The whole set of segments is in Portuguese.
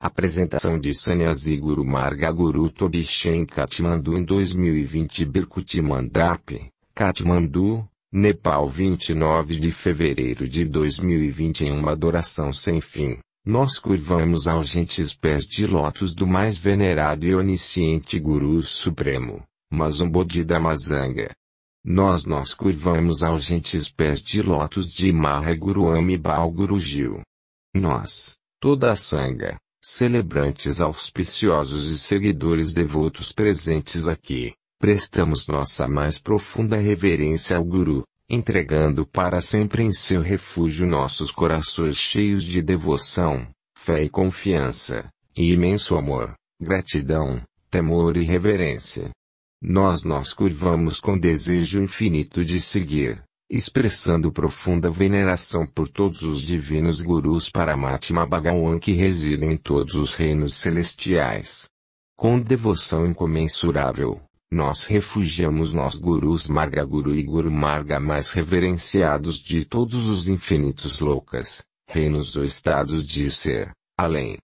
Apresentação de Sannyasi Guru Marga Guru em Katmandu em 2020 Birkuti Mandap, Katmandu, Nepal 29 de fevereiro de 2020 em uma adoração sem fim. Nós curvamos aos gentis pés de lótus do mais venerado e onisciente Guru Supremo, Mazumboji Damazanga. Nós nós curvamos aos gentis pés de lótus de Mahaguru Amibal Guru Gil. Nós, toda a sanga, celebrantes auspiciosos e seguidores devotos presentes aqui, prestamos nossa mais profunda reverência ao Guru, entregando para sempre em seu refúgio nossos corações cheios de devoção, fé e confiança, e imenso amor, gratidão, temor e reverência. Nós nos curvamos com desejo infinito de seguir, expressando profunda veneração por todos os divinos gurus Paramatma Bhagawan que residem em todos os reinos celestiais. Com devoção incomensurável, nós refugiamos nossos gurus Marga Guru e Guru Marga mais reverenciados de todos os infinitos loucas, reinos ou estados de ser, além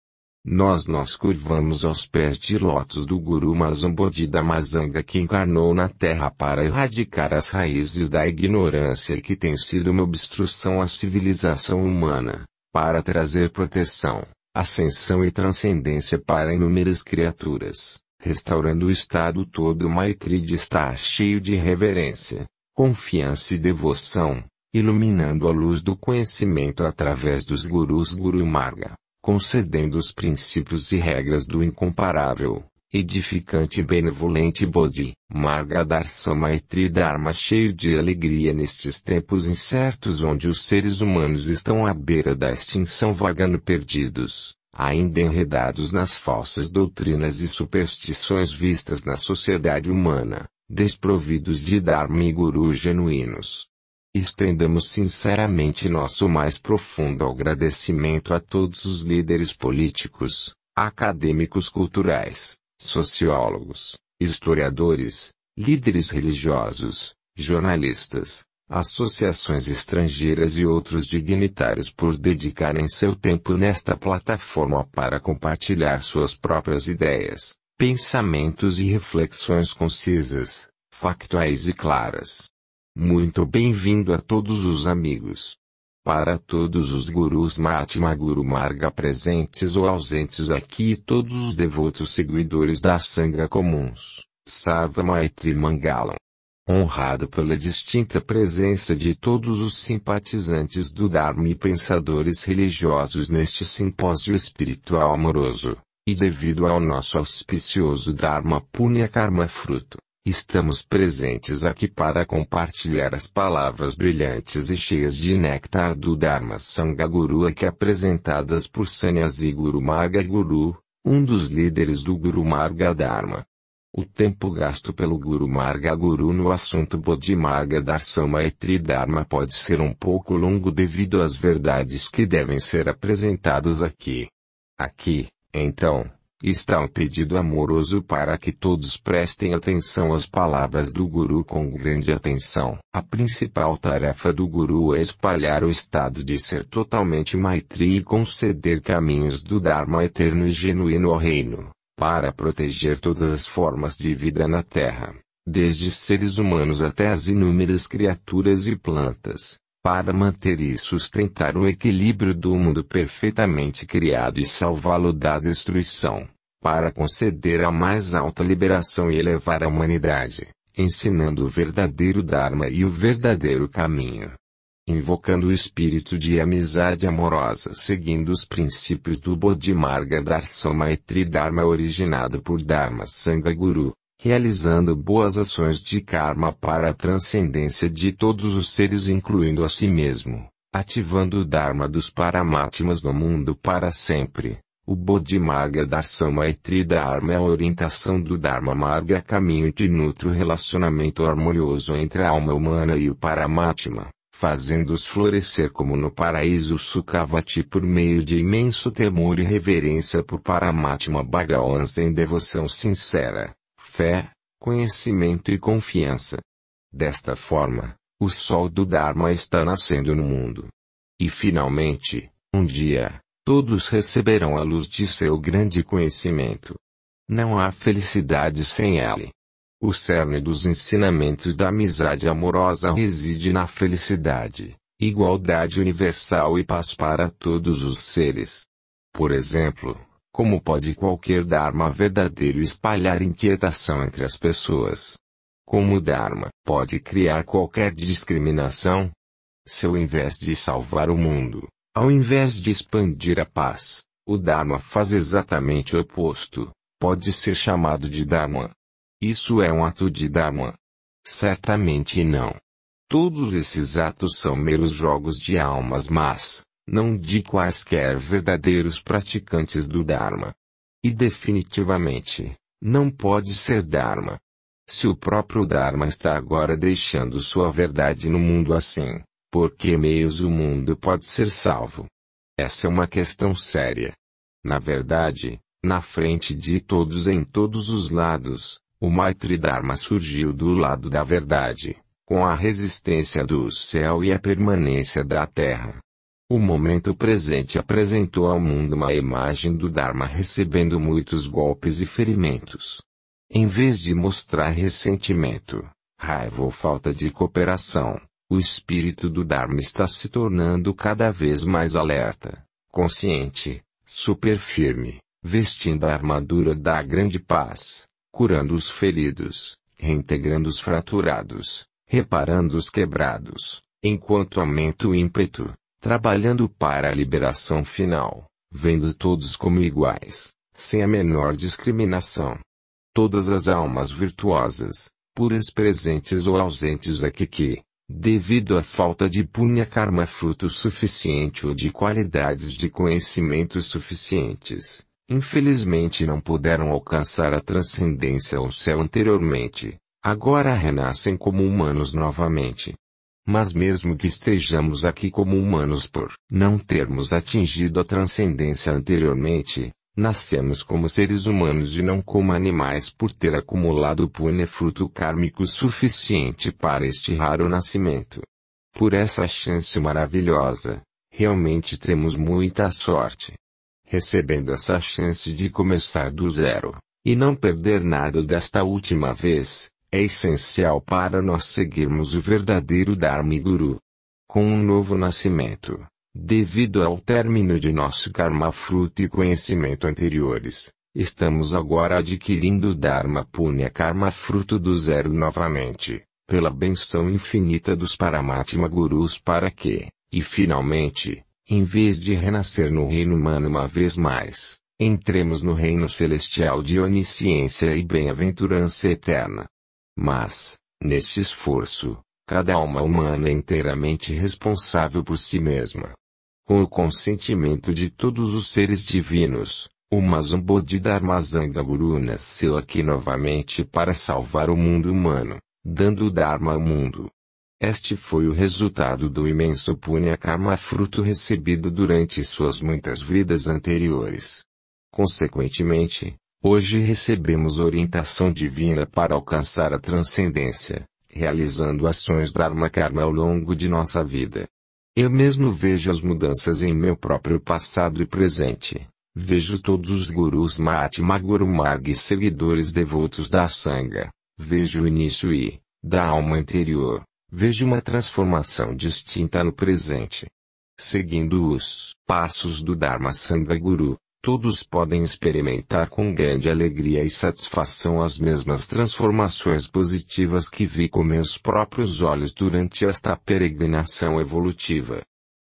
nós nos curvamos aos pés de lótus do Guru Mazambodhi Mazanga que encarnou na Terra para erradicar as raízes da ignorância que tem sido uma obstrução à civilização humana, para trazer proteção, ascensão e transcendência para inúmeras criaturas, restaurando o estado todo Maitri de estar cheio de reverência, confiança e devoção, iluminando a luz do conhecimento através dos gurus Guru Marga concedendo os princípios e regras do incomparável, edificante e benevolente Bodhi, Margadarsamayatri Dharma cheio de alegria nestes tempos incertos onde os seres humanos estão à beira da extinção vagando perdidos, ainda enredados nas falsas doutrinas e superstições vistas na sociedade humana, desprovidos de Dharma e Guru genuínos. Estendamos sinceramente nosso mais profundo agradecimento a todos os líderes políticos, acadêmicos culturais, sociólogos, historiadores, líderes religiosos, jornalistas, associações estrangeiras e outros dignitários por dedicarem seu tempo nesta plataforma para compartilhar suas próprias ideias, pensamentos e reflexões concisas, factuais e claras. Muito bem-vindo a todos os amigos. Para todos os gurus Mahatma Guru Marga presentes ou ausentes aqui e todos os devotos seguidores da Sangha comuns, Sarva Maitri Mangalam. Honrado pela distinta presença de todos os simpatizantes do Dharma e pensadores religiosos neste simpósio espiritual amoroso, e devido ao nosso auspicioso Dharma Punya Karma Fruto Estamos presentes aqui para compartilhar as palavras brilhantes e cheias de néctar do Dharma Sangha aqui apresentadas por Sanyasi Guru Marga Guru, um dos líderes do Guru Marga Dharma. O tempo gasto pelo Guru Marga Guru no assunto Bodhimarga Darsama e Tridharma pode ser um pouco longo devido às verdades que devem ser apresentadas aqui. Aqui, então, está um pedido amoroso para que todos prestem atenção às palavras do Guru com grande atenção. A principal tarefa do Guru é espalhar o estado de ser totalmente Maitri e conceder caminhos do Dharma eterno e genuíno ao reino, para proteger todas as formas de vida na Terra, desde seres humanos até as inúmeras criaturas e plantas para manter e sustentar o equilíbrio do mundo perfeitamente criado e salvá-lo da destruição para conceder a mais alta liberação e elevar a humanidade, ensinando o verdadeiro Dharma e o verdadeiro caminho. Invocando o espírito de amizade amorosa seguindo os princípios do Bodhimarga Darsoma e Tridharma originado por Dharma Sangha Guru, realizando boas ações de karma para a transcendência de todos os seres incluindo a si mesmo, ativando o Dharma dos Paramatmas no mundo para sempre o Bodhimarga Darsama é e Dharma é a orientação do Dharma Marga caminho que nutre o relacionamento harmonioso entre a alma humana e o Paramatma, fazendo-os florescer como no paraíso Sukhavati por meio de imenso temor e reverência por Paramatma Bhagavan sem devoção sincera, fé, conhecimento e confiança. Desta forma, o sol do Dharma está nascendo no mundo. E finalmente, um dia, Todos receberão a luz de seu grande conhecimento. Não há felicidade sem ele. O cerne dos ensinamentos da amizade amorosa reside na felicidade, igualdade universal e paz para todos os seres. Por exemplo, como pode qualquer Dharma verdadeiro espalhar inquietação entre as pessoas? Como o Dharma pode criar qualquer discriminação? Se ao invés de salvar o mundo, ao invés de expandir a paz, o Dharma faz exatamente o oposto. Pode ser chamado de Dharma. Isso é um ato de Dharma? Certamente não. Todos esses atos são meros jogos de almas mas, não de quaisquer verdadeiros praticantes do Dharma. E definitivamente, não pode ser Dharma. Se o próprio Dharma está agora deixando sua verdade no mundo assim, por que meios o mundo pode ser salvo? Essa é uma questão séria. Na verdade, na frente de todos em todos os lados, o Maitri Dharma surgiu do lado da verdade, com a resistência do céu e a permanência da terra. O momento presente apresentou ao mundo uma imagem do Dharma recebendo muitos golpes e ferimentos. Em vez de mostrar ressentimento, raiva ou falta de cooperação, o espírito do Dharma está se tornando cada vez mais alerta, consciente, superfirme, vestindo a armadura da grande paz, curando os feridos, reintegrando os fraturados, reparando os quebrados, enquanto aumenta o ímpeto, trabalhando para a liberação final, vendo todos como iguais, sem a menor discriminação. Todas as almas virtuosas, puras presentes ou ausentes aqui que, devido à falta de punha karma fruto suficiente ou de qualidades de conhecimento suficientes, infelizmente não puderam alcançar a transcendência ou céu anteriormente, agora renascem como humanos novamente. Mas mesmo que estejamos aqui como humanos por não termos atingido a transcendência anteriormente, Nascemos como seres humanos e não como animais por ter acumulado fruto kármico suficiente para este raro nascimento. Por essa chance maravilhosa, realmente temos muita sorte. Recebendo essa chance de começar do zero, e não perder nada desta última vez, é essencial para nós seguirmos o verdadeiro Dharma Guru. Com um novo nascimento, Devido ao término de nosso karma fruto e conhecimento anteriores, estamos agora adquirindo o Dharma Punya Karma fruto do zero novamente, pela benção infinita dos Paramatma Gurus para que, e finalmente, em vez de renascer no reino humano uma vez mais, entremos no reino celestial de onisciência e bem-aventurança eterna. Mas, nesse esforço, cada alma humana é inteiramente responsável por si mesma com o consentimento de todos os seres divinos, o Mazambodhidharma Zangaguruna nasceu aqui novamente para salvar o mundo humano, dando o Dharma ao mundo. Este foi o resultado do imenso Punya Karma fruto recebido durante suas muitas vidas anteriores. Consequentemente, hoje recebemos orientação divina para alcançar a transcendência, realizando ações Dharma Karma ao longo de nossa vida. Eu mesmo vejo as mudanças em meu próprio passado e presente. Vejo todos os gurus Mahatma Gurumag e seguidores devotos da Sangha. Vejo o início e, da alma interior, vejo uma transformação distinta no presente. Seguindo os passos do Dharma Sangha Guru, todos podem experimentar com grande alegria e satisfação as mesmas transformações positivas que vi com meus próprios olhos durante esta peregrinação evolutiva.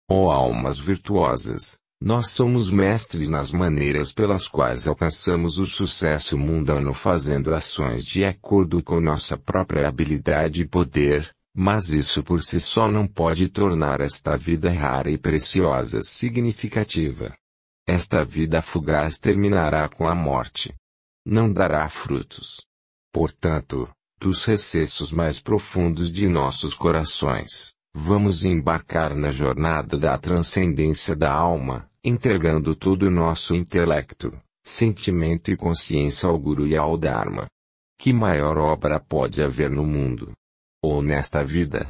Ó oh, almas virtuosas, nós somos mestres nas maneiras pelas quais alcançamos o sucesso mundano fazendo ações de acordo com nossa própria habilidade e poder, mas isso por si só não pode tornar esta vida rara e preciosa significativa. Esta vida fugaz terminará com a morte. Não dará frutos. Portanto, dos recessos mais profundos de nossos corações, vamos embarcar na jornada da transcendência da alma, entregando todo o nosso intelecto, sentimento e consciência ao Guru e ao Dharma. Que maior obra pode haver no mundo? Ou nesta vida?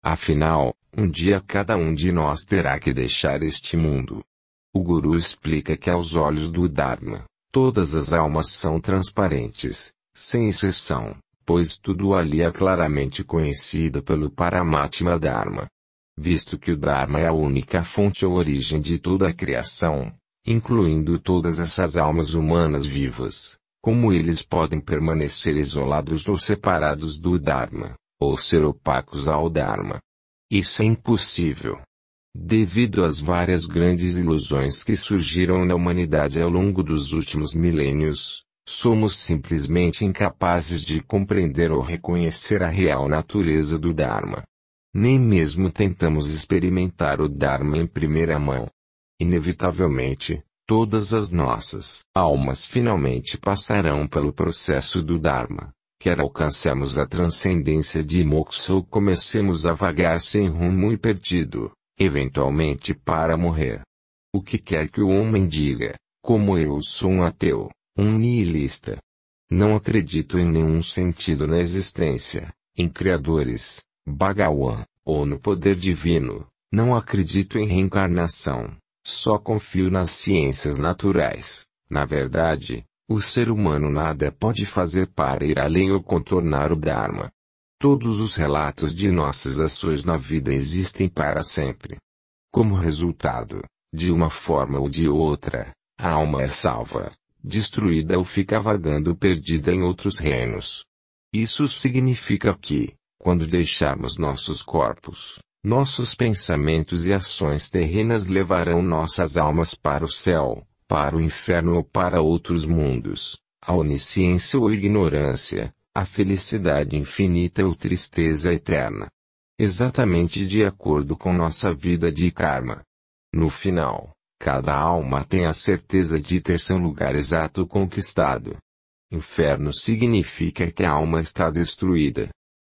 Afinal, um dia cada um de nós terá que deixar este mundo. O Guru explica que aos olhos do Dharma, todas as almas são transparentes, sem exceção, pois tudo ali é claramente conhecido pelo Paramatma Dharma. Visto que o Dharma é a única fonte ou origem de toda a criação, incluindo todas essas almas humanas vivas, como eles podem permanecer isolados ou separados do Dharma, ou ser opacos ao Dharma? Isso é impossível. Devido às várias grandes ilusões que surgiram na humanidade ao longo dos últimos milênios, somos simplesmente incapazes de compreender ou reconhecer a real natureza do Dharma. Nem mesmo tentamos experimentar o Dharma em primeira mão. Inevitavelmente, todas as nossas almas finalmente passarão pelo processo do Dharma, quer alcancemos a transcendência de moksha ou comecemos a vagar sem rumo e perdido eventualmente para morrer. O que quer que o homem diga, como eu sou um ateu, um nihilista, Não acredito em nenhum sentido na existência, em criadores, Bhagawan, ou no poder divino, não acredito em reencarnação, só confio nas ciências naturais. Na verdade, o ser humano nada pode fazer para ir além ou contornar o Dharma. Todos os relatos de nossas ações na vida existem para sempre. Como resultado, de uma forma ou de outra, a alma é salva, destruída ou fica vagando perdida em outros reinos. Isso significa que, quando deixarmos nossos corpos, nossos pensamentos e ações terrenas levarão nossas almas para o céu, para o inferno ou para outros mundos, a onisciência ou ignorância, a felicidade infinita ou tristeza eterna. Exatamente de acordo com nossa vida de karma. No final, cada alma tem a certeza de ter seu lugar exato conquistado. Inferno significa que a alma está destruída.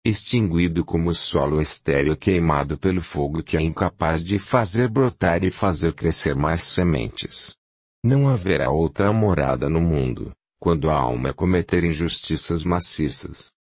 Extinguido como solo estéreo queimado pelo fogo que é incapaz de fazer brotar e fazer crescer mais sementes. Não haverá outra morada no mundo quando a alma é cometer injustiças maciças.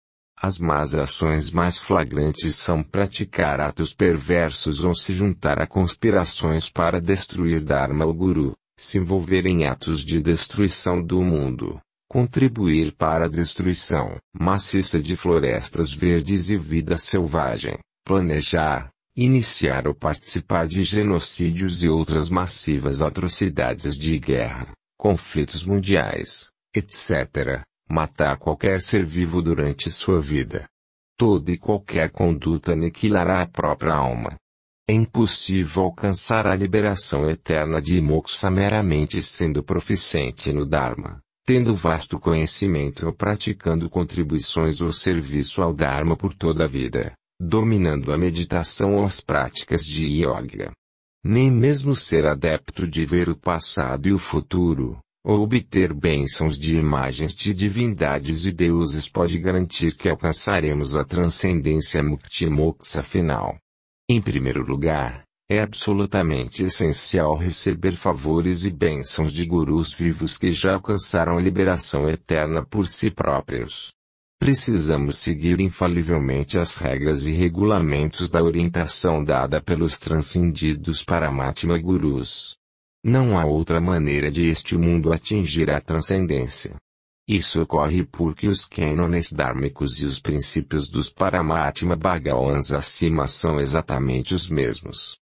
As más ações mais flagrantes são praticar atos perversos ou se juntar a conspirações para destruir Dharma ou Guru, se envolver em atos de destruição do mundo, contribuir para a destruição maciça de florestas verdes e vida selvagem, planejar, iniciar ou participar de genocídios e outras massivas atrocidades de guerra, conflitos mundiais etc., matar qualquer ser vivo durante sua vida. Toda e qualquer conduta aniquilará a própria alma. É impossível alcançar a liberação eterna de moksha meramente sendo proficiente no Dharma, tendo vasto conhecimento ou praticando contribuições ou serviço ao Dharma por toda a vida, dominando a meditação ou as práticas de yoga. Nem mesmo ser adepto de ver o passado e o futuro, ou obter bênçãos de imagens de divindades e deuses pode garantir que alcançaremos a transcendência mukti-moksha final. Em primeiro lugar, é absolutamente essencial receber favores e bênçãos de gurus vivos que já alcançaram a liberação eterna por si próprios. Precisamos seguir infalivelmente as regras e regulamentos da orientação dada pelos transcendidos para matma Gurus. Não há outra maneira de este mundo atingir a transcendência. Isso ocorre porque os cânones dármicos e os princípios dos Paramatma Bhagavans acima são exatamente os mesmos.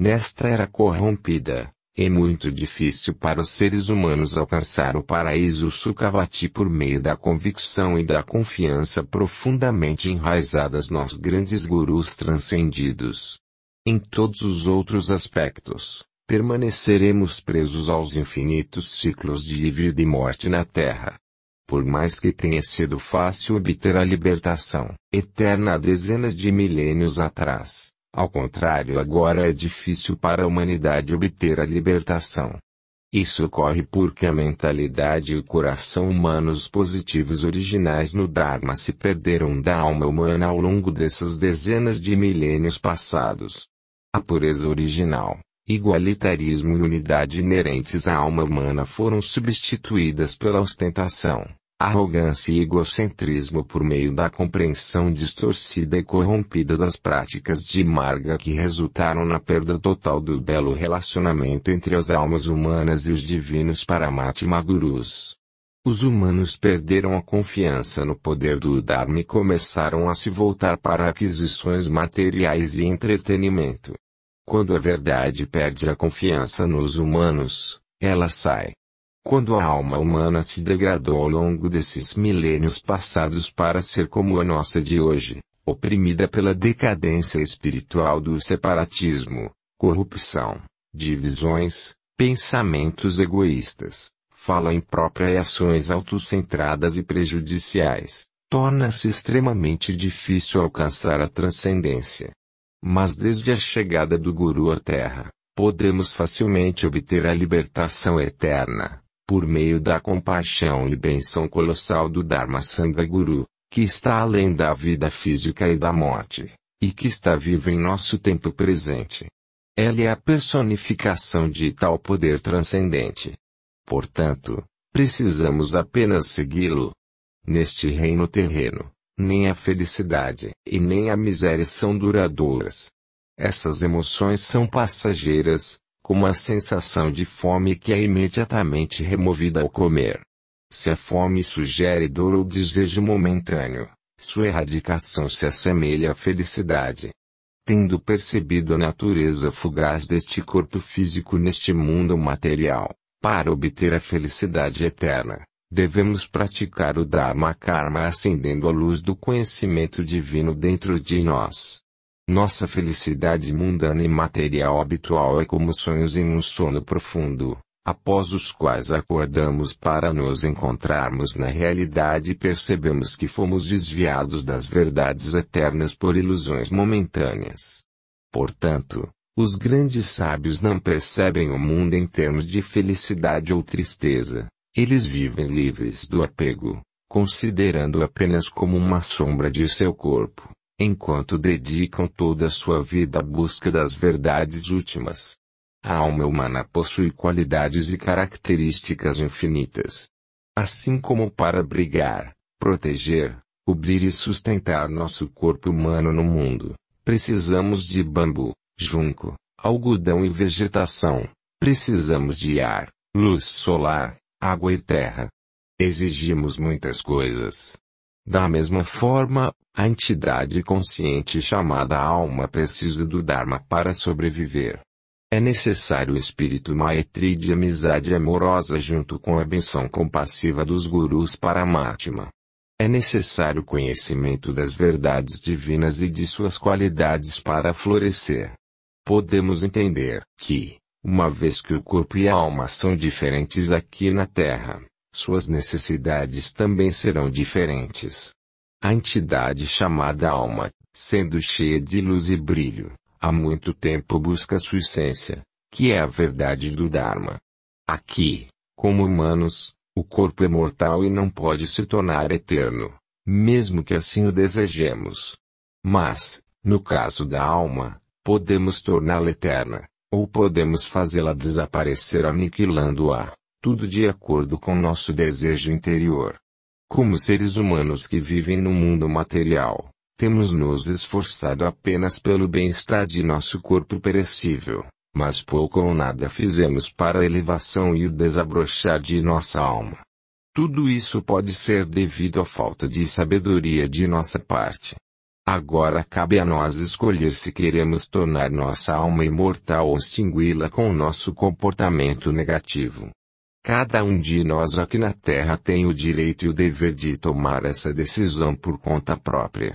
Nesta era corrompida, é muito difícil para os seres humanos alcançar o paraíso Sukhavati por meio da convicção e da confiança profundamente enraizadas nos grandes gurus transcendidos. Em todos os outros aspectos, permaneceremos presos aos infinitos ciclos de vida e morte na Terra. Por mais que tenha sido fácil obter a libertação eterna há dezenas de milênios atrás, ao contrário, agora é difícil para a humanidade obter a libertação. Isso ocorre porque a mentalidade e o coração humanos positivos originais no Dharma se perderam da alma humana ao longo dessas dezenas de milênios passados. A pureza original, igualitarismo e unidade inerentes à alma humana foram substituídas pela ostentação, arrogância e egocentrismo por meio da compreensão distorcida e corrompida das práticas de Marga que resultaram na perda total do belo relacionamento entre as almas humanas e os divinos Paramatma Gurus. Os humanos perderam a confiança no poder do Dharma e começaram a se voltar para aquisições materiais e entretenimento. Quando a verdade perde a confiança nos humanos, ela sai. Quando a alma humana se degradou ao longo desses milênios passados para ser como a nossa de hoje, oprimida pela decadência espiritual do separatismo, corrupção, divisões, pensamentos egoístas, fala imprópria e ações autocentradas e prejudiciais, torna-se extremamente difícil alcançar a transcendência. Mas desde a chegada do Guru à Terra, podemos facilmente obter a libertação eterna, por meio da compaixão e benção colossal do Dharma Sangha Guru, que está além da vida física e da morte, e que está vivo em nosso tempo presente. Ela é a personificação de tal poder transcendente. Portanto, precisamos apenas segui-lo. Neste reino terreno, nem a felicidade e nem a miséria são duradouras. Essas emoções são passageiras, como a sensação de fome que é imediatamente removida ao comer. Se a fome sugere dor ou desejo momentâneo, sua erradicação se assemelha à felicidade. Tendo percebido a natureza fugaz deste corpo físico neste mundo material, para obter a felicidade eterna, Devemos praticar o Dharma Karma acendendo a luz do conhecimento divino dentro de nós. Nossa felicidade mundana e material habitual é como sonhos em um sono profundo, após os quais acordamos para nos encontrarmos na realidade e percebemos que fomos desviados das verdades eternas por ilusões momentâneas. Portanto, os grandes sábios não percebem o mundo em termos de felicidade ou tristeza, eles vivem livres do apego, considerando apenas como uma sombra de seu corpo, enquanto dedicam toda a sua vida à busca das verdades últimas. A alma humana possui qualidades e características infinitas. Assim como para brigar, proteger, cobrir e sustentar nosso corpo humano no mundo, precisamos de bambu, junco, algodão e vegetação. Precisamos de ar, luz solar, água e terra. Exigimos muitas coisas. Da mesma forma, a entidade consciente chamada alma precisa do Dharma para sobreviver. É necessário o espírito maitri de amizade amorosa junto com a benção compassiva dos gurus para a Mátima. É necessário o conhecimento das verdades divinas e de suas qualidades para florescer. Podemos entender que, uma vez que o corpo e a alma são diferentes aqui na Terra, suas necessidades também serão diferentes. A entidade chamada alma, sendo cheia de luz e brilho, há muito tempo busca sua essência, que é a verdade do Dharma. Aqui, como humanos, o corpo é mortal e não pode se tornar eterno, mesmo que assim o desejemos. Mas, no caso da alma, podemos torná-la eterna, ou podemos fazê-la desaparecer aniquilando-a, tudo de acordo com nosso desejo interior. Como seres humanos que vivem no mundo material, temos nos esforçado apenas pelo bem-estar de nosso corpo perecível, mas pouco ou nada fizemos para a elevação e o desabrochar de nossa alma. Tudo isso pode ser devido à falta de sabedoria de nossa parte. Agora cabe a nós escolher se queremos tornar nossa alma imortal ou extingui-la com o nosso comportamento negativo. Cada um de nós aqui na Terra tem o direito e o dever de tomar essa decisão por conta própria.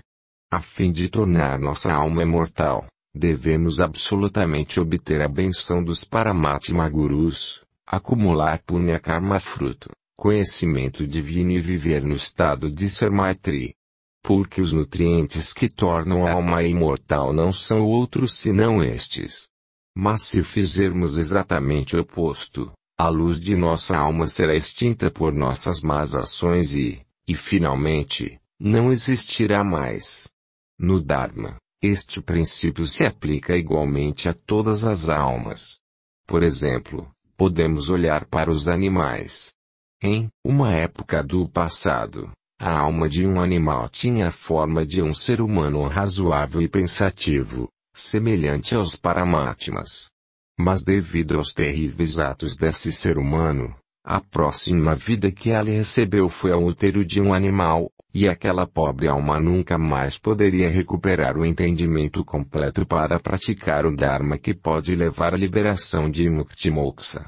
A fim de tornar nossa alma imortal, devemos absolutamente obter a benção dos Paramatma Gurus, acumular Punya Karma fruto, conhecimento divino e viver no estado de Sarmaitri porque os nutrientes que tornam a alma imortal não são outros senão estes. Mas se fizermos exatamente o oposto, a luz de nossa alma será extinta por nossas más ações e, e finalmente, não existirá mais. No Dharma, este princípio se aplica igualmente a todas as almas. Por exemplo, podemos olhar para os animais. Em uma época do passado, a alma de um animal tinha a forma de um ser humano razoável e pensativo, semelhante aos paramátimas. Mas devido aos terríveis atos desse ser humano, a próxima vida que ela recebeu foi ao útero de um animal, e aquela pobre alma nunca mais poderia recuperar o entendimento completo para praticar o Dharma que pode levar à liberação de Mukti Moksha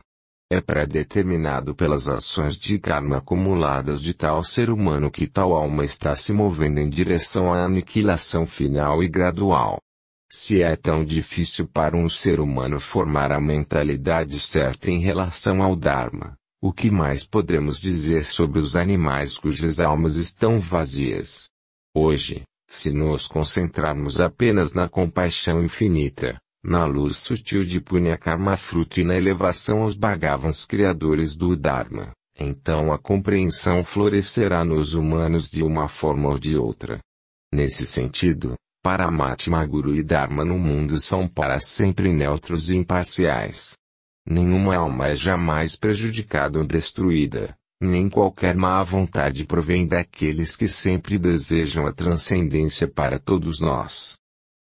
é predeterminado pelas ações de karma acumuladas de tal ser humano que tal alma está se movendo em direção à aniquilação final e gradual. Se é tão difícil para um ser humano formar a mentalidade certa em relação ao Dharma, o que mais podemos dizer sobre os animais cujas almas estão vazias? Hoje, se nos concentrarmos apenas na compaixão infinita, na luz sutil de Karma fruto e na elevação aos Bhagavans criadores do Dharma, então a compreensão florescerá nos humanos de uma forma ou de outra. Nesse sentido, Paramatma Guru e Dharma no mundo são para sempre neutros e imparciais. Nenhuma alma é jamais prejudicada ou destruída, nem qualquer má vontade provém daqueles que sempre desejam a transcendência para todos nós.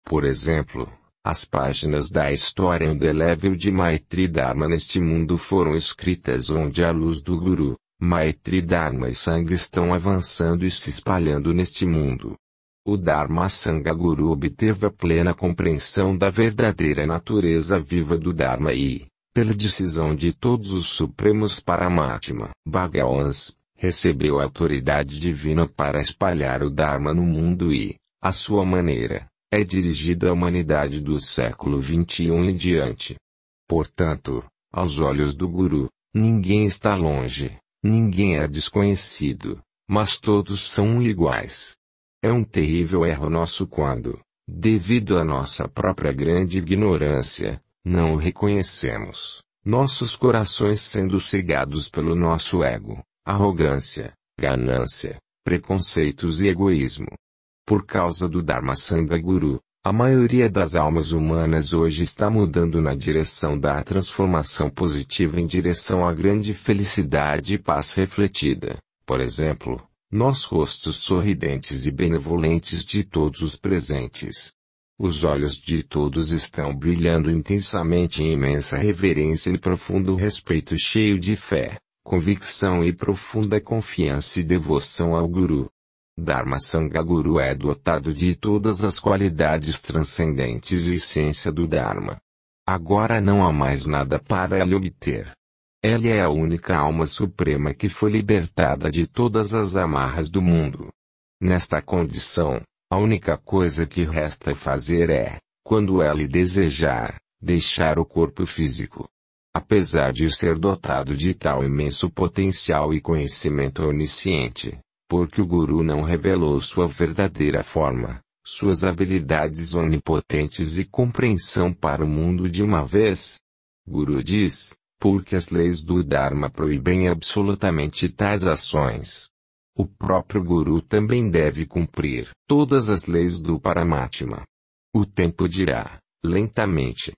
Por exemplo, as páginas da história indelével de Maitri Dharma neste mundo foram escritas onde a luz do Guru, Maitri Dharma e Sangha estão avançando e se espalhando neste mundo. O Dharma Sangha Guru obteve a plena compreensão da verdadeira natureza viva do Dharma e, pela decisão de todos os Supremos Paramatma, Bhagavans, recebeu a autoridade divina para espalhar o Dharma no mundo e, à sua maneira, é dirigido à humanidade do século XXI em diante. Portanto, aos olhos do Guru, ninguém está longe, ninguém é desconhecido, mas todos são iguais. É um terrível erro nosso quando, devido à nossa própria grande ignorância, não o reconhecemos, nossos corações sendo cegados pelo nosso ego, arrogância, ganância, preconceitos e egoísmo. Por causa do Dharma Sangha Guru, a maioria das almas humanas hoje está mudando na direção da transformação positiva em direção à grande felicidade e paz refletida. Por exemplo, nos rostos sorridentes e benevolentes de todos os presentes. Os olhos de todos estão brilhando intensamente em imensa reverência e profundo respeito cheio de fé, convicção e profunda confiança e devoção ao Guru. Dharma Sangaguru é dotado de todas as qualidades transcendentes e ciência do Dharma. Agora não há mais nada para ele obter. Ele é a única alma suprema que foi libertada de todas as amarras do mundo. Nesta condição, a única coisa que resta fazer é, quando ele desejar, deixar o corpo físico. Apesar de ser dotado de tal imenso potencial e conhecimento onisciente, porque o guru não revelou sua verdadeira forma, suas habilidades onipotentes e compreensão para o mundo de uma vez. Guru diz, porque as leis do Dharma proíbem absolutamente tais ações. O próprio guru também deve cumprir todas as leis do Paramatma. O tempo dirá, lentamente.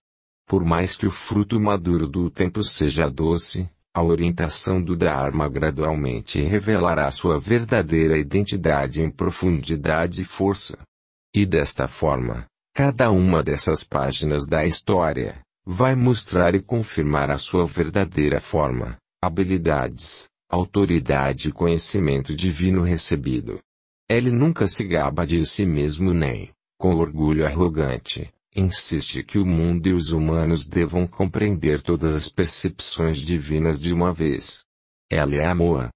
Por mais que o fruto maduro do tempo seja doce, a orientação do Dharma gradualmente revelará sua verdadeira identidade em profundidade e força. E desta forma, cada uma dessas páginas da história vai mostrar e confirmar a sua verdadeira forma, habilidades, autoridade e conhecimento divino recebido. Ele nunca se gaba de si mesmo nem, com orgulho arrogante, insiste que o mundo e os humanos devam compreender todas as percepções divinas de uma vez. Ela é amor.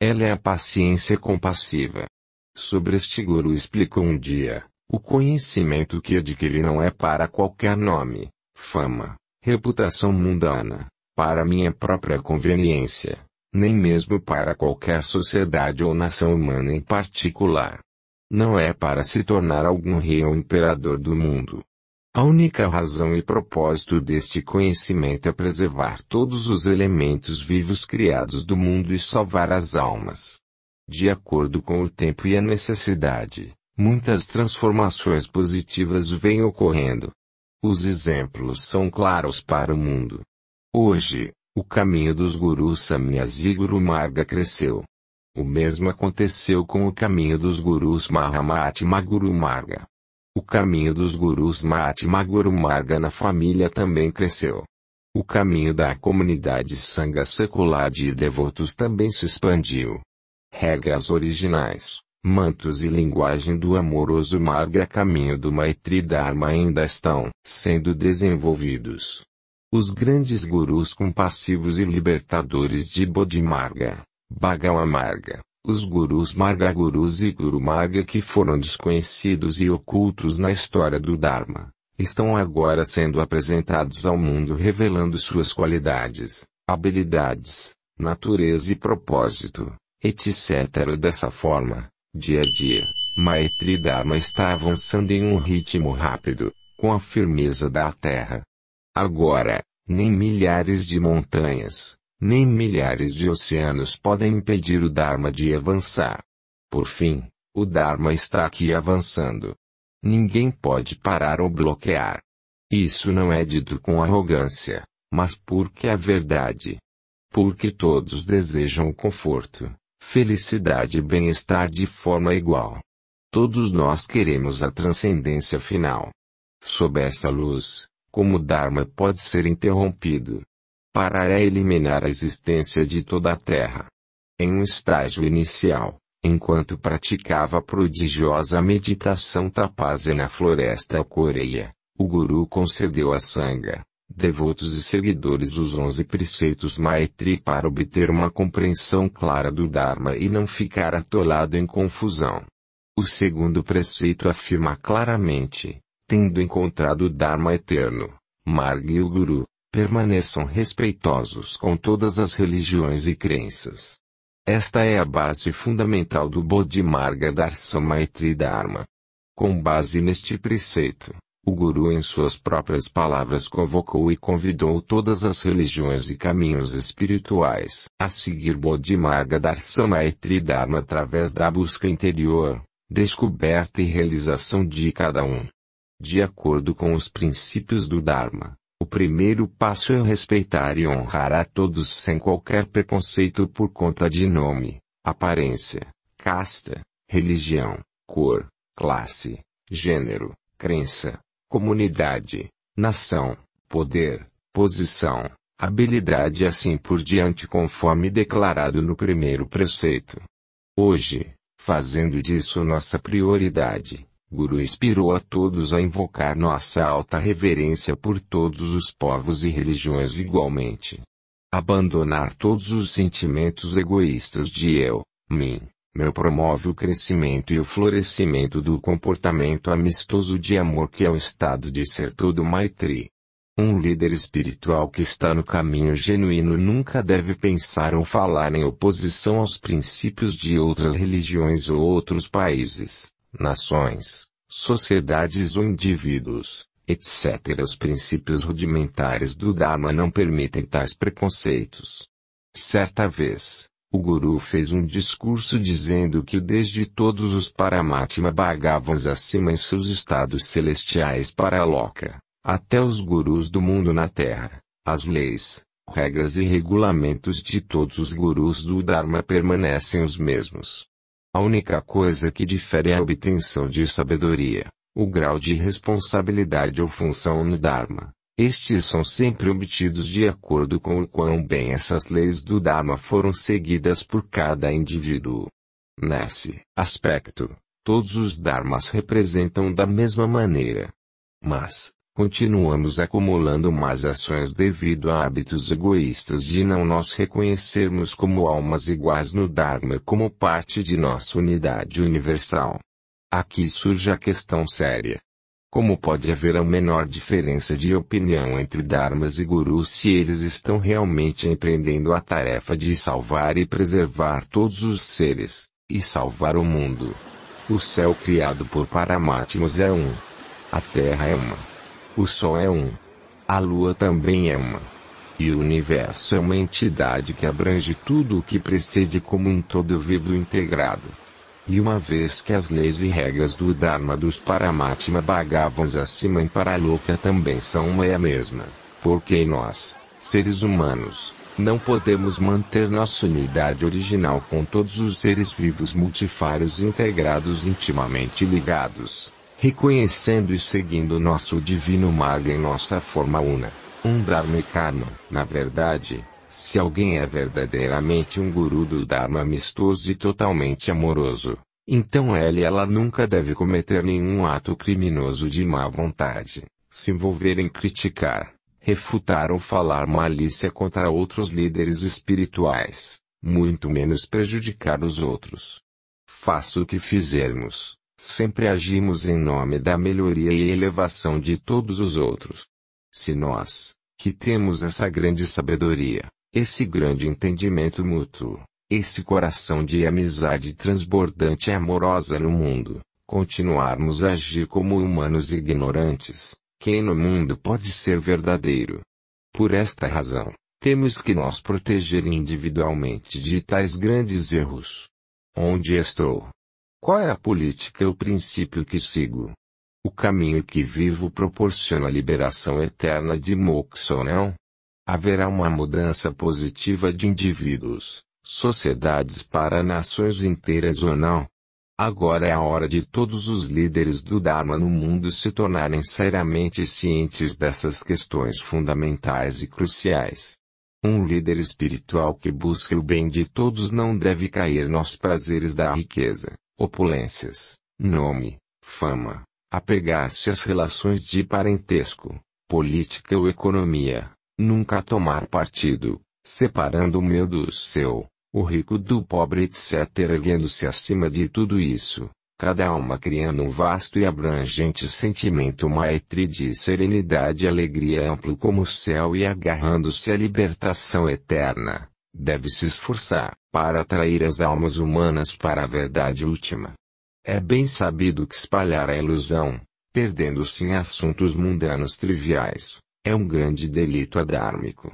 Ela é a paciência compassiva. Sobre este guru explicou um dia, o conhecimento que adquiri não é para qualquer nome, fama, reputação mundana, para minha própria conveniência, nem mesmo para qualquer sociedade ou nação humana em particular. Não é para se tornar algum rei ou imperador do mundo, a única razão e propósito deste conhecimento é preservar todos os elementos vivos criados do mundo e salvar as almas. De acordo com o tempo e a necessidade, muitas transformações positivas vêm ocorrendo. Os exemplos são claros para o mundo. Hoje, o caminho dos gurus Samyas e Guru Marga cresceu. O mesmo aconteceu com o caminho dos gurus Mahamatma Guru Marga. O caminho dos gurus Mahatma Guru Marga na família também cresceu. O caminho da comunidade sanga secular de devotos também se expandiu. Regras originais, mantos e linguagem do amoroso Marga caminho do Maitri Dharma ainda estão sendo desenvolvidos. Os grandes gurus compassivos e libertadores de Bodhimarga, Bhagavamarga, os gurus Marga Gurus e Guru Marga que foram desconhecidos e ocultos na história do Dharma, estão agora sendo apresentados ao mundo revelando suas qualidades, habilidades, natureza e propósito, etc. Dessa forma, dia a dia, Maitri Dharma está avançando em um ritmo rápido, com a firmeza da terra. Agora, nem milhares de montanhas, nem milhares de oceanos podem impedir o Dharma de avançar. Por fim, o Dharma está aqui avançando. Ninguém pode parar ou bloquear. Isso não é dito com arrogância, mas porque é verdade. Porque todos desejam conforto, felicidade e bem-estar de forma igual. Todos nós queremos a transcendência final. Sob essa luz, como o Dharma pode ser interrompido? Parar é eliminar a existência de toda a Terra. Em um estágio inicial, enquanto praticava prodigiosa meditação tapase na floresta coreia, o guru concedeu a Sangha, devotos e seguidores os onze preceitos Maitri para obter uma compreensão clara do Dharma e não ficar atolado em confusão. O segundo preceito afirma claramente, tendo encontrado o Dharma eterno, Marga e o Guru, permaneçam respeitosos com todas as religiões e crenças. Esta é a base fundamental do Bodhimarga Darsama e Tridharma. Com base neste preceito, o Guru, em suas próprias palavras, convocou e convidou todas as religiões e caminhos espirituais a seguir Bodhimarga Darsama e Tridharma através da busca interior, descoberta e realização de cada um. De acordo com os princípios do Dharma, o primeiro passo é respeitar e honrar a todos sem qualquer preconceito por conta de nome, aparência, casta, religião, cor, classe, gênero, crença, comunidade, nação, poder, posição, habilidade e assim por diante conforme declarado no primeiro preceito. Hoje, fazendo disso nossa prioridade, Guru inspirou a todos a invocar nossa alta reverência por todos os povos e religiões igualmente. Abandonar todos os sentimentos egoístas de eu, mim, meu promove o crescimento e o florescimento do comportamento amistoso de amor que é o estado de ser todo Maitri. Um líder espiritual que está no caminho genuíno nunca deve pensar ou falar em oposição aos princípios de outras religiões ou outros países nações, sociedades ou indivíduos, etc. Os princípios rudimentares do Dharma não permitem tais preconceitos. Certa vez, o guru fez um discurso dizendo que desde todos os Paramatma Bhagavans acima em seus estados celestiais para a loca, até os gurus do mundo na Terra, as leis, regras e regulamentos de todos os gurus do Dharma permanecem os mesmos. A única coisa que difere é a obtenção de sabedoria, o grau de responsabilidade ou função no Dharma. Estes são sempre obtidos de acordo com o quão bem essas leis do Dharma foram seguidas por cada indivíduo. Nesse aspecto, todos os Dharmas representam da mesma maneira. Mas, continuamos acumulando más ações devido a hábitos egoístas de não nos reconhecermos como almas iguais no Dharma como parte de nossa unidade universal. Aqui surge a questão séria. Como pode haver a menor diferença de opinião entre Dharmas e Gurus se eles estão realmente empreendendo a tarefa de salvar e preservar todos os seres, e salvar o mundo? O céu criado por Paramatmas é um. A terra é uma. O Sol é um. A Lua também é uma. E o universo é uma entidade que abrange tudo o que precede como um todo vivo integrado. E uma vez que as leis e regras do Dharma dos Paramatma Bhagavans acima em Paraloka também são uma e a mesma, porque nós, seres humanos, não podemos manter nossa unidade original com todos os seres vivos multifários integrados intimamente ligados reconhecendo e seguindo nosso divino Maga em nossa forma una, um Dharma e Karma. Na verdade, se alguém é verdadeiramente um guru do Dharma amistoso e totalmente amoroso, então ele ela nunca deve cometer nenhum ato criminoso de má vontade, se envolver em criticar, refutar ou falar malícia contra outros líderes espirituais, muito menos prejudicar os outros. Faça o que fizermos, Sempre agimos em nome da melhoria e elevação de todos os outros. Se nós, que temos essa grande sabedoria, esse grande entendimento mútuo, esse coração de amizade transbordante e amorosa no mundo, continuarmos a agir como humanos ignorantes, quem no mundo pode ser verdadeiro? Por esta razão, temos que nos proteger individualmente de tais grandes erros. Onde estou, qual é a política e o princípio que sigo? O caminho que vivo proporciona a liberação eterna de moksha ou não? Haverá uma mudança positiva de indivíduos, sociedades para nações inteiras ou não? Agora é a hora de todos os líderes do Dharma no mundo se tornarem seriamente cientes dessas questões fundamentais e cruciais. Um líder espiritual que busca o bem de todos não deve cair nos prazeres da riqueza opulências, nome, fama, apegar-se às relações de parentesco, política ou economia, nunca tomar partido, separando o meu do seu, o rico do pobre, etc., erguendo-se acima de tudo isso, cada alma criando um vasto e abrangente sentimento maitre de serenidade e alegria amplo como o céu e agarrando-se à libertação eterna deve se esforçar para atrair as almas humanas para a verdade última. É bem sabido que espalhar a ilusão, perdendo-se em assuntos mundanos triviais, é um grande delito adármico.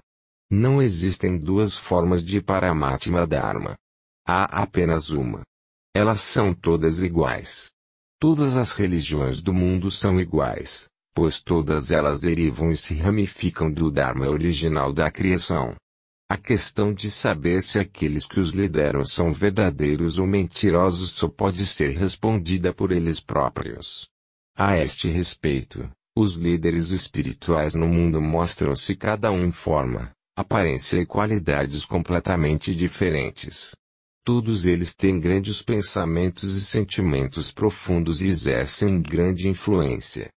Não existem duas formas de Paramatma Dharma. Há apenas uma. Elas são todas iguais. Todas as religiões do mundo são iguais, pois todas elas derivam e se ramificam do Dharma original da criação, a questão de saber se aqueles que os lideram são verdadeiros ou mentirosos só pode ser respondida por eles próprios. A este respeito, os líderes espirituais no mundo mostram-se cada um em forma, aparência e qualidades completamente diferentes. Todos eles têm grandes pensamentos e sentimentos profundos e exercem grande influência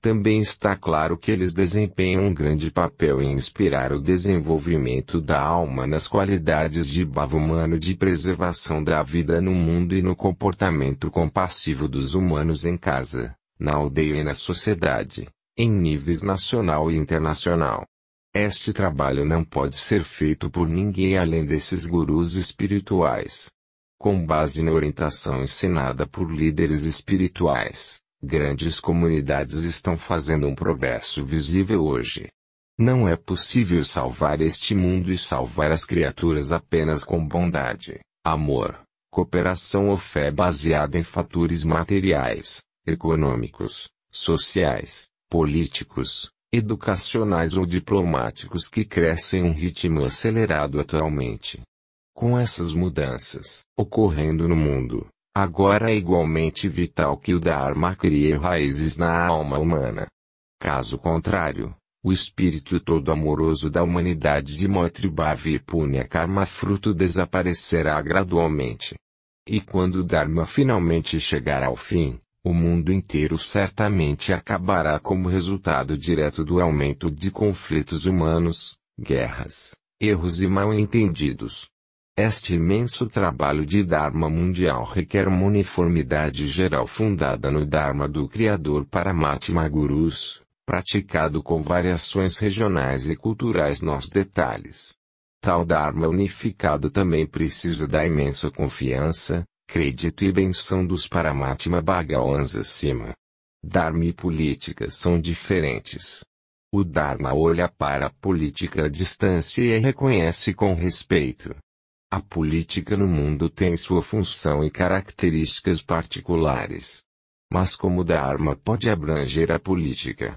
também está claro que eles desempenham um grande papel em inspirar o desenvolvimento da alma nas qualidades de bavo humano de preservação da vida no mundo e no comportamento compassivo dos humanos em casa, na aldeia e na sociedade, em níveis nacional e internacional. Este trabalho não pode ser feito por ninguém além desses gurus espirituais. Com base na orientação ensinada por líderes espirituais, Grandes comunidades estão fazendo um progresso visível hoje. Não é possível salvar este mundo e salvar as criaturas apenas com bondade, amor, cooperação ou fé baseada em fatores materiais, econômicos, sociais, políticos, educacionais ou diplomáticos que crescem em um ritmo acelerado atualmente. Com essas mudanças ocorrendo no mundo, Agora é igualmente vital que o Dharma crie raízes na alma humana. Caso contrário, o espírito todo amoroso da humanidade de Motribhavi e Punya Karma fruto desaparecerá gradualmente. E quando o Dharma finalmente chegar ao fim, o mundo inteiro certamente acabará como resultado direto do aumento de conflitos humanos, guerras, erros e mal entendidos. Este imenso trabalho de Dharma mundial requer uma uniformidade geral fundada no Dharma do Criador para Mahatma Gurus, praticado com variações regionais e culturais nos detalhes. Tal Dharma unificado também precisa da imensa confiança, crédito e benção dos Paramatma Bhagavans acima. Dharma e política são diferentes. O Dharma olha para a política à distância e a reconhece com respeito. A política no mundo tem sua função e características particulares. Mas como da arma pode abranger a política?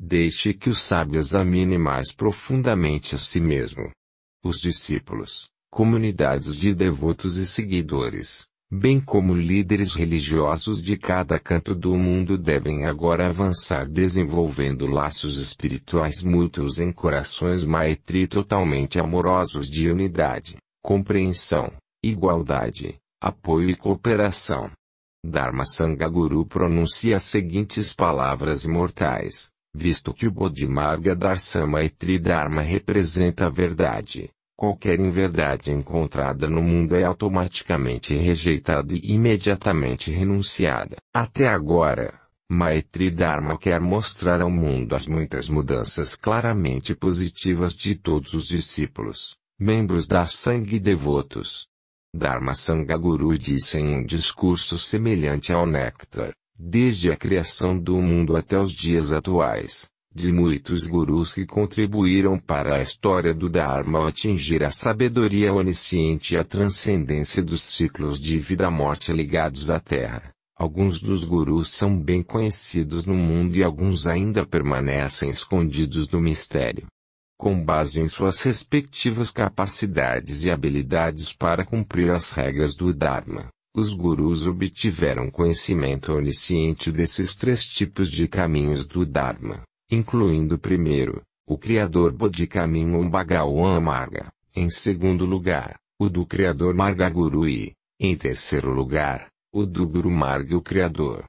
Deixe que o sábio examine mais profundamente a si mesmo. Os discípulos, comunidades de devotos e seguidores, bem como líderes religiosos de cada canto do mundo devem agora avançar desenvolvendo laços espirituais mútuos em corações maitri totalmente amorosos de unidade compreensão, igualdade, apoio e cooperação. Dharma Sangaguru pronuncia as seguintes palavras imortais, visto que o Bodhimarga Darsama e Tridharma representa a verdade. Qualquer inverdade encontrada no mundo é automaticamente rejeitada e imediatamente renunciada. Até agora, Maitri Dharma quer mostrar ao mundo as muitas mudanças claramente positivas de todos os discípulos membros da sangue devotos. Dharma Sangaguru disse em um discurso semelhante ao néctar, desde a criação do mundo até os dias atuais, de muitos gurus que contribuíram para a história do Dharma ao atingir a sabedoria onisciente e a transcendência dos ciclos de vida-morte ligados à Terra. Alguns dos gurus são bem conhecidos no mundo e alguns ainda permanecem escondidos no mistério com base em suas respectivas capacidades e habilidades para cumprir as regras do Dharma. Os gurus obtiveram conhecimento onisciente desses três tipos de caminhos do Dharma, incluindo primeiro, o Criador Bodhi Caminho um Bhagawan Amarga, em segundo lugar, o do Criador Marga Guru e, em terceiro lugar, o do Guru Marga o Criador.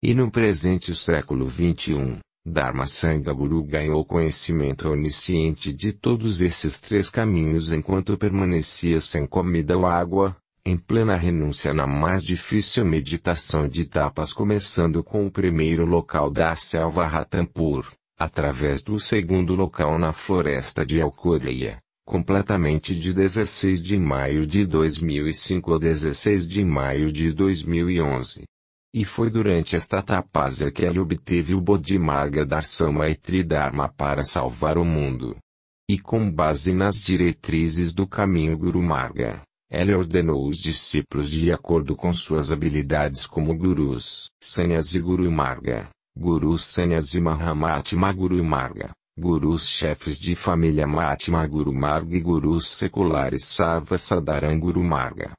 E no presente século XXI, Dharma Sangha Guru ganhou conhecimento onisciente de todos esses três caminhos enquanto permanecia sem comida ou água, em plena renúncia na mais difícil meditação de tapas começando com o primeiro local da selva Ratampur, através do segundo local na floresta de Alcoreia, completamente de 16 de maio de 2005 a 16 de maio de 2011. E foi durante esta tapásia que ele obteve o Bodhimarga Darsama e Tridharma para salvar o mundo. E com base nas diretrizes do caminho Guru Marga, ele ordenou os discípulos de acordo com suas habilidades como gurus, Sannyas e Guru Marga, Gurus Sannyas e Mahamatma Guru Marga, Gurus chefes de família Mahatma Guru Marga e Gurus seculares Sarva sadaran Guru Marga.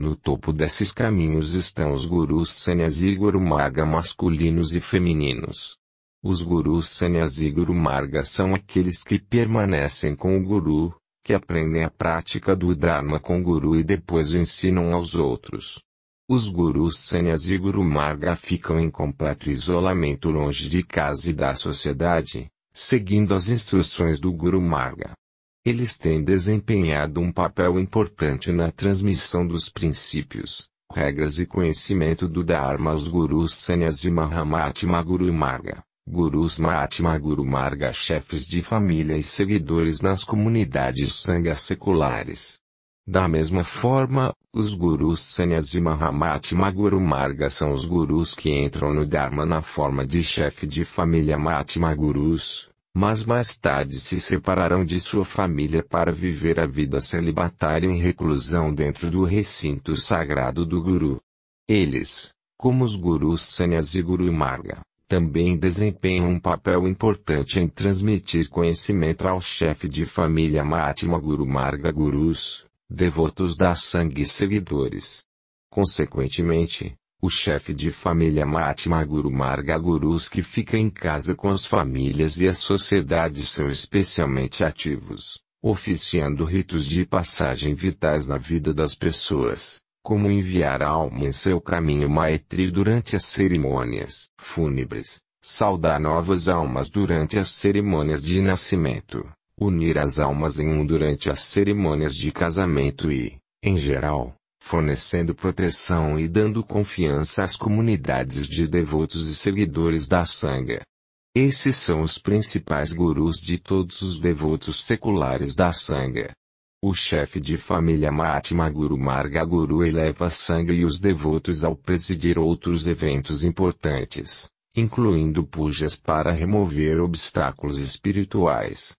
No topo desses caminhos estão os gurus sanyas e guru marga masculinos e femininos. Os gurus sanyas e guru marga são aqueles que permanecem com o guru, que aprendem a prática do dharma com o guru e depois o ensinam aos outros. Os gurus sanyas e guru marga ficam em completo isolamento longe de casa e da sociedade, seguindo as instruções do guru marga. Eles têm desempenhado um papel importante na transmissão dos princípios, regras e conhecimento do Dharma aos gurus Sannyas e Mahamatma Guru Marga, gurus Mahatma Guru Marga chefes de família e seguidores nas comunidades sangha seculares. Da mesma forma, os gurus Sannyas e Mahamatma Guru Marga são os gurus que entram no Dharma na forma de chefe de família Mahatma Gurus, mas mais tarde se separarão de sua família para viver a vida celibatária em reclusão dentro do recinto sagrado do Guru. Eles, como os gurus Sanyas e Guru Marga, também desempenham um papel importante em transmitir conhecimento ao chefe de família Mahatma Guru Marga Gurus, devotos da sangue e seguidores. Consequentemente, o chefe de família Mahatma Guru Marga Gurus que fica em casa com as famílias e as sociedades são especialmente ativos, oficiando ritos de passagem vitais na vida das pessoas, como enviar a alma em seu caminho maitri durante as cerimônias fúnebres, saudar novas almas durante as cerimônias de nascimento, unir as almas em um durante as cerimônias de casamento e, em geral, fornecendo proteção e dando confiança às comunidades de devotos e seguidores da Sangha. Esses são os principais gurus de todos os devotos seculares da Sangha. O chefe de família Mahatma Guru Marga Guru eleva a Sangha e os devotos ao presidir outros eventos importantes, incluindo pujas para remover obstáculos espirituais.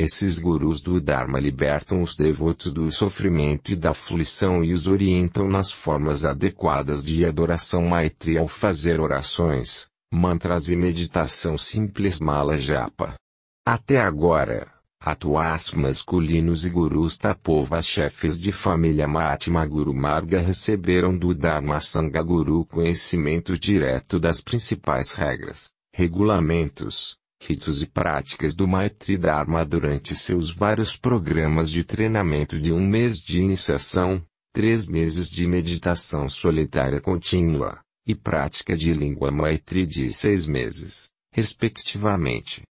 Esses gurus do Dharma libertam os devotos do sofrimento e da aflição e os orientam nas formas adequadas de adoração maitri ao fazer orações, mantras e meditação simples mala japa. Até agora, atuais masculinos e gurus tapova chefes de família Mahatma Guru Marga receberam do Dharma Sangha Guru conhecimento direto das principais regras, regulamentos, ritos e práticas do Maitri Dharma durante seus vários programas de treinamento de um mês de iniciação, três meses de meditação solitária contínua, e prática de língua Maitri de seis meses, respectivamente.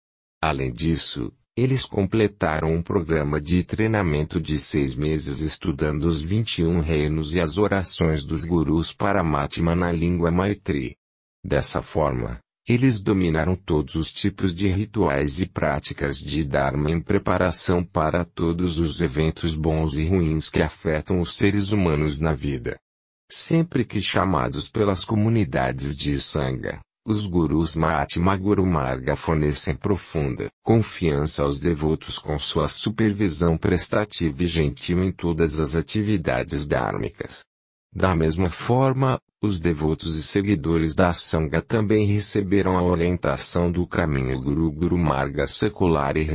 Além disso, eles completaram um programa de treinamento de seis meses estudando os 21 reinos e as orações dos gurus Paramatma na língua Maitri. Dessa forma, eles dominaram todos os tipos de rituais e práticas de Dharma em preparação para todos os eventos bons e ruins que afetam os seres humanos na vida. Sempre que chamados pelas comunidades de Sangha, os gurus Mahatma Guru Marga fornecem profunda confiança aos devotos com sua supervisão prestativa e gentil em todas as atividades dármicas. Da mesma forma, os devotos e seguidores da Sangha também receberam a orientação do caminho Guru Guru Marga secular e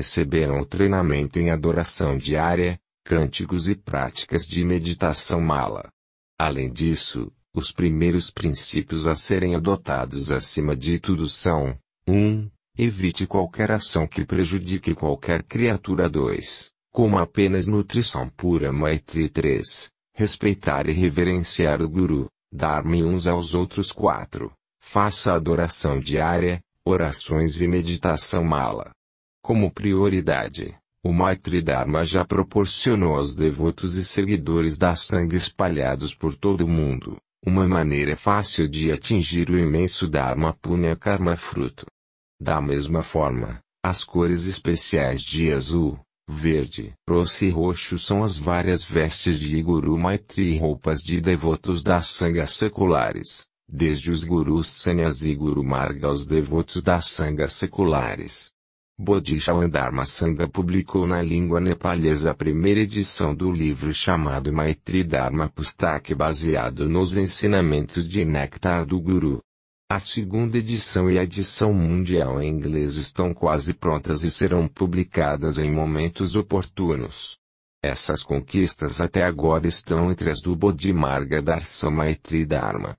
o treinamento em adoração diária, cânticos e práticas de meditação mala. Além disso, os primeiros princípios a serem adotados acima de tudo são: 1. Um, evite qualquer ação que prejudique qualquer criatura. 2. Coma apenas nutrição pura. Maitri 3 respeitar e reverenciar o Guru, dar-me uns aos outros quatro, faça adoração diária, orações e meditação mala. Como prioridade, o Maitri Dharma já proporcionou aos devotos e seguidores da sangue espalhados por todo o mundo, uma maneira fácil de atingir o imenso Dharma Punya Karma fruto. Da mesma forma, as cores especiais de azul, Verde, roxo e roxo são as várias vestes de Guru Maitri e roupas de devotos das sanghas seculares, desde os gurus sannyas e guru marga aos devotos das sanghas seculares. Bodhisattva Dharma Sangha publicou na língua nepalesa a primeira edição do livro chamado Maitri Dharma Pustak baseado nos ensinamentos de Nectar do Guru. A segunda edição e a edição mundial em inglês estão quase prontas e serão publicadas em momentos oportunos. Essas conquistas até agora estão entre as do Bodhimarga Darsama e Tridharma.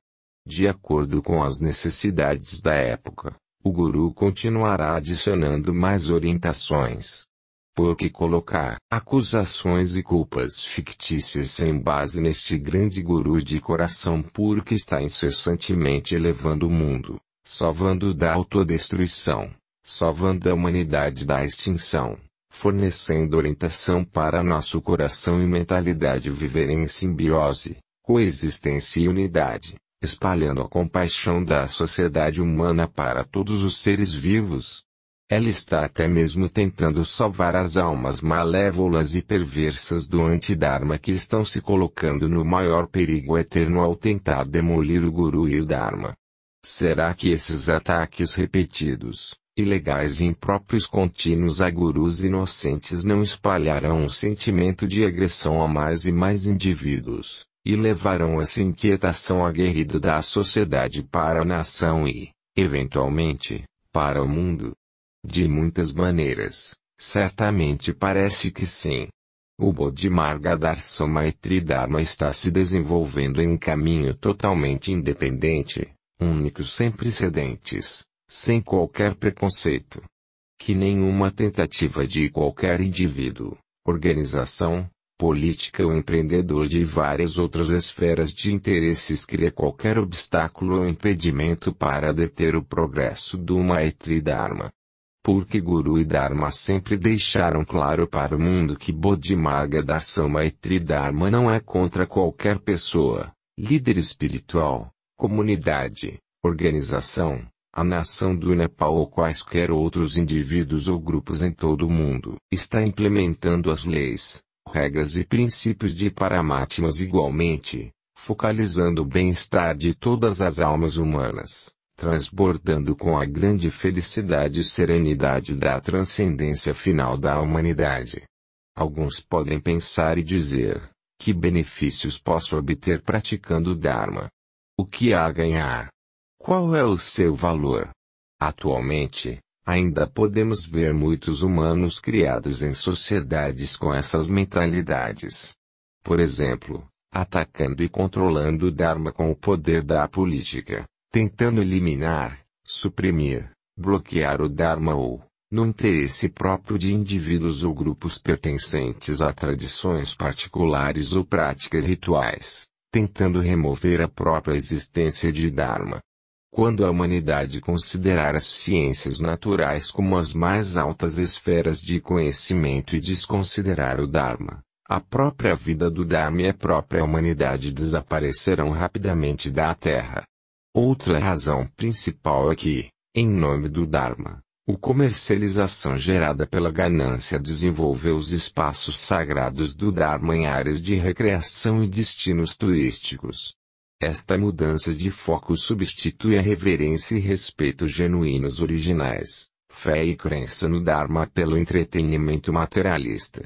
De acordo com as necessidades da época, o guru continuará adicionando mais orientações por que colocar acusações e culpas fictícias sem base neste grande guru de coração puro que está incessantemente elevando o mundo, salvando da autodestruição, salvando a humanidade da extinção, fornecendo orientação para nosso coração e mentalidade viverem em simbiose, coexistência e unidade, espalhando a compaixão da sociedade humana para todos os seres vivos, ela está até mesmo tentando salvar as almas malévolas e perversas do antidharma que estão se colocando no maior perigo eterno ao tentar demolir o guru e o dharma. Será que esses ataques repetidos, ilegais e impróprios contínuos a gurus inocentes não espalharão um sentimento de agressão a mais e mais indivíduos, e levarão essa inquietação aguerrida da sociedade para a nação e, eventualmente, para o mundo? De muitas maneiras, certamente parece que sim. O Bodhimarga Darsoma Dharma está se desenvolvendo em um caminho totalmente independente, único sem precedentes, sem qualquer preconceito. Que nenhuma tentativa de qualquer indivíduo, organização, política ou empreendedor de várias outras esferas de interesses cria qualquer obstáculo ou impedimento para deter o progresso do Maitri Dharma porque Guru e Dharma sempre deixaram claro para o mundo que Bodhimarga Darsama e Tridharma não é contra qualquer pessoa, líder espiritual, comunidade, organização, a nação do Nepal ou quaisquer outros indivíduos ou grupos em todo o mundo. Está implementando as leis, regras e princípios de Paramatmas igualmente, focalizando o bem-estar de todas as almas humanas transbordando com a grande felicidade e serenidade da transcendência final da humanidade. Alguns podem pensar e dizer: que benefícios posso obter praticando o Dharma? O que há a ganhar? Qual é o seu valor? Atualmente, ainda podemos ver muitos humanos criados em sociedades com essas mentalidades. Por exemplo, atacando e controlando o Dharma com o poder da política tentando eliminar, suprimir, bloquear o Dharma ou, no interesse próprio de indivíduos ou grupos pertencentes a tradições particulares ou práticas rituais, tentando remover a própria existência de Dharma. Quando a humanidade considerar as ciências naturais como as mais altas esferas de conhecimento e desconsiderar o Dharma, a própria vida do Dharma e a própria humanidade desaparecerão rapidamente da Terra. Outra razão principal é que, em nome do Dharma, a comercialização gerada pela ganância desenvolveu os espaços sagrados do Dharma em áreas de recreação e destinos turísticos. Esta mudança de foco substitui a reverência e respeito genuínos originais, fé e crença no Dharma pelo entretenimento materialista.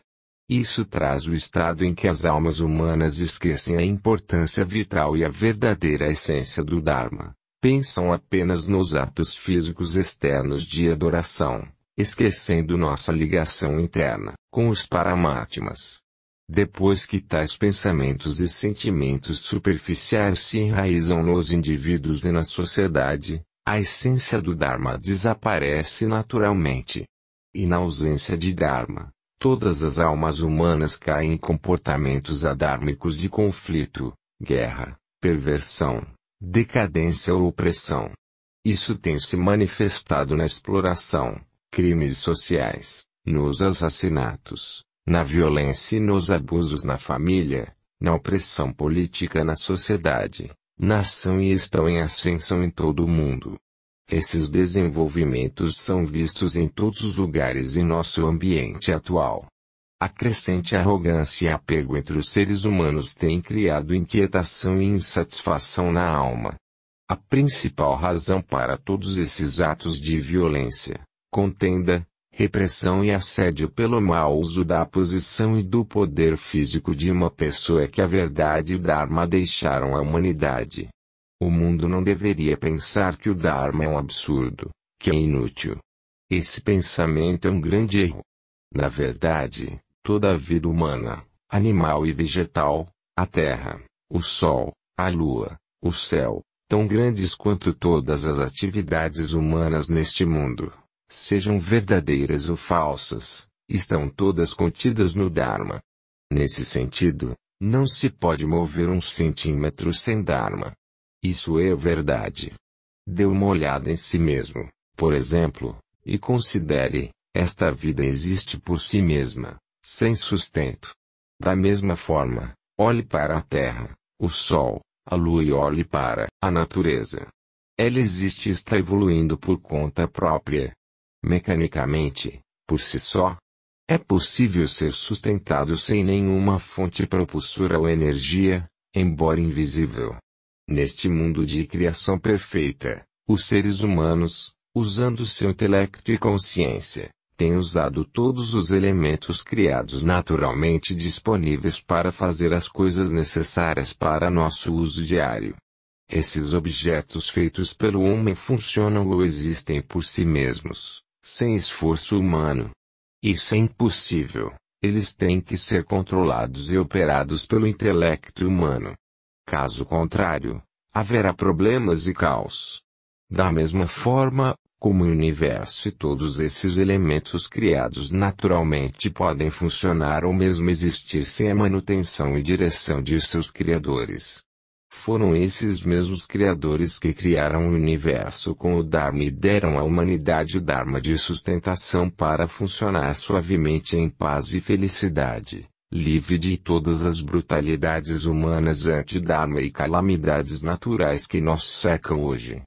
Isso traz o estado em que as almas humanas esquecem a importância vital e a verdadeira essência do Dharma. Pensam apenas nos atos físicos externos de adoração, esquecendo nossa ligação interna com os paramatmas. Depois que tais pensamentos e sentimentos superficiais se enraizam nos indivíduos e na sociedade, a essência do Dharma desaparece naturalmente. E na ausência de Dharma, Todas as almas humanas caem em comportamentos adármicos de conflito, guerra, perversão, decadência ou opressão. Isso tem se manifestado na exploração, crimes sociais, nos assassinatos, na violência e nos abusos na família, na opressão política na sociedade, na ação e estão em ascensão em todo o mundo. Esses desenvolvimentos são vistos em todos os lugares em nosso ambiente atual. A crescente arrogância e apego entre os seres humanos tem criado inquietação e insatisfação na alma. A principal razão para todos esses atos de violência, contenda, repressão e assédio pelo mau uso da posição e do poder físico de uma pessoa é que a verdade e o Dharma deixaram a humanidade. O mundo não deveria pensar que o Dharma é um absurdo, que é inútil. Esse pensamento é um grande erro. Na verdade, toda a vida humana, animal e vegetal, a terra, o sol, a lua, o céu, tão grandes quanto todas as atividades humanas neste mundo, sejam verdadeiras ou falsas, estão todas contidas no Dharma. Nesse sentido, não se pode mover um centímetro sem Dharma. Isso é verdade. Dê uma olhada em si mesmo, por exemplo, e considere: esta vida existe por si mesma, sem sustento. Da mesma forma, olhe para a terra, o sol, a lua e olhe para a natureza. Ela existe e está evoluindo por conta própria. Mecanicamente, por si só, é possível ser sustentado sem nenhuma fonte propulsora ou energia, embora invisível. Neste mundo de criação perfeita, os seres humanos, usando seu intelecto e consciência, têm usado todos os elementos criados naturalmente disponíveis para fazer as coisas necessárias para nosso uso diário. Esses objetos feitos pelo homem funcionam ou existem por si mesmos, sem esforço humano. Isso é impossível, eles têm que ser controlados e operados pelo intelecto humano. Caso contrário, haverá problemas e caos. Da mesma forma, como o universo e todos esses elementos criados naturalmente podem funcionar ou mesmo existir sem a manutenção e direção de seus criadores. Foram esses mesmos criadores que criaram o universo com o Dharma e deram à humanidade o Dharma de sustentação para funcionar suavemente em paz e felicidade livre de todas as brutalidades humanas anti-dharma e calamidades naturais que nos cercam hoje.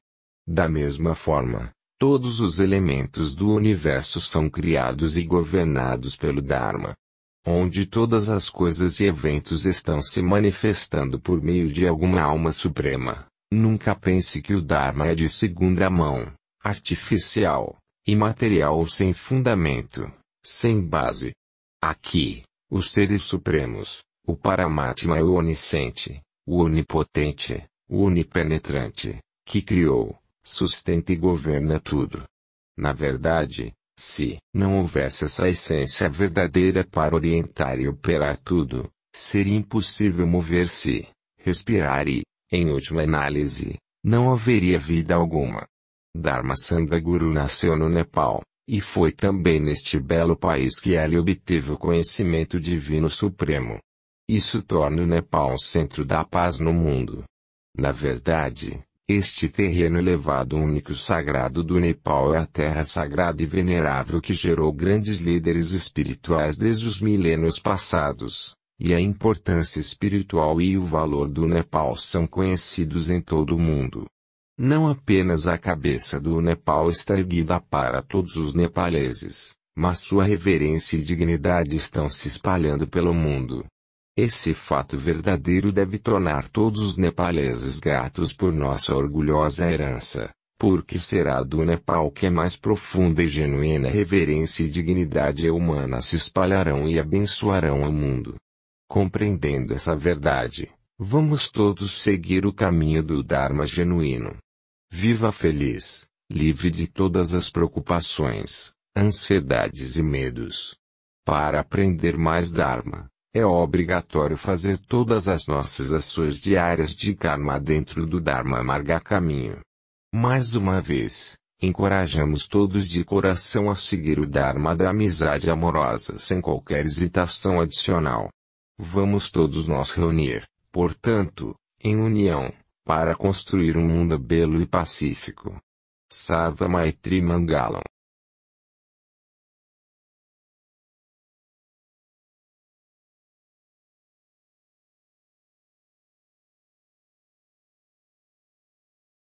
Da mesma forma, todos os elementos do universo são criados e governados pelo Dharma. Onde todas as coisas e eventos estão se manifestando por meio de alguma alma suprema, nunca pense que o Dharma é de segunda mão, artificial, imaterial ou sem fundamento, sem base. Aqui, os seres supremos, o Paramatma é o onisciente, o onipotente, o onipenetrante, que criou, sustenta e governa tudo. Na verdade, se não houvesse essa essência verdadeira para orientar e operar tudo, seria impossível mover-se, respirar e, em última análise, não haveria vida alguma. Dharma Sandaguru nasceu no Nepal, e foi também neste belo país que ele obteve o conhecimento divino supremo. Isso torna o Nepal o centro da paz no mundo. Na verdade, este terreno elevado único sagrado do Nepal é a terra sagrada e venerável que gerou grandes líderes espirituais desde os milênios passados, e a importância espiritual e o valor do Nepal são conhecidos em todo o mundo. Não apenas a cabeça do Nepal está erguida para todos os nepaleses, mas sua reverência e dignidade estão se espalhando pelo mundo. Esse fato verdadeiro deve tornar todos os nepaleses gratos por nossa orgulhosa herança, porque será do Nepal que a é mais profunda e genuína reverência e dignidade humana se espalharão e abençoarão o mundo. Compreendendo essa verdade, vamos todos seguir o caminho do Dharma genuíno. Viva feliz, livre de todas as preocupações, ansiedades e medos. Para aprender mais Dharma, é obrigatório fazer todas as nossas ações diárias de karma dentro do Dharma Marga Caminho. Mais uma vez, encorajamos todos de coração a seguir o Dharma da amizade amorosa sem qualquer hesitação adicional. Vamos todos nós reunir, portanto, em união para construir um mundo belo e pacífico. Sarva Maitri Mangalam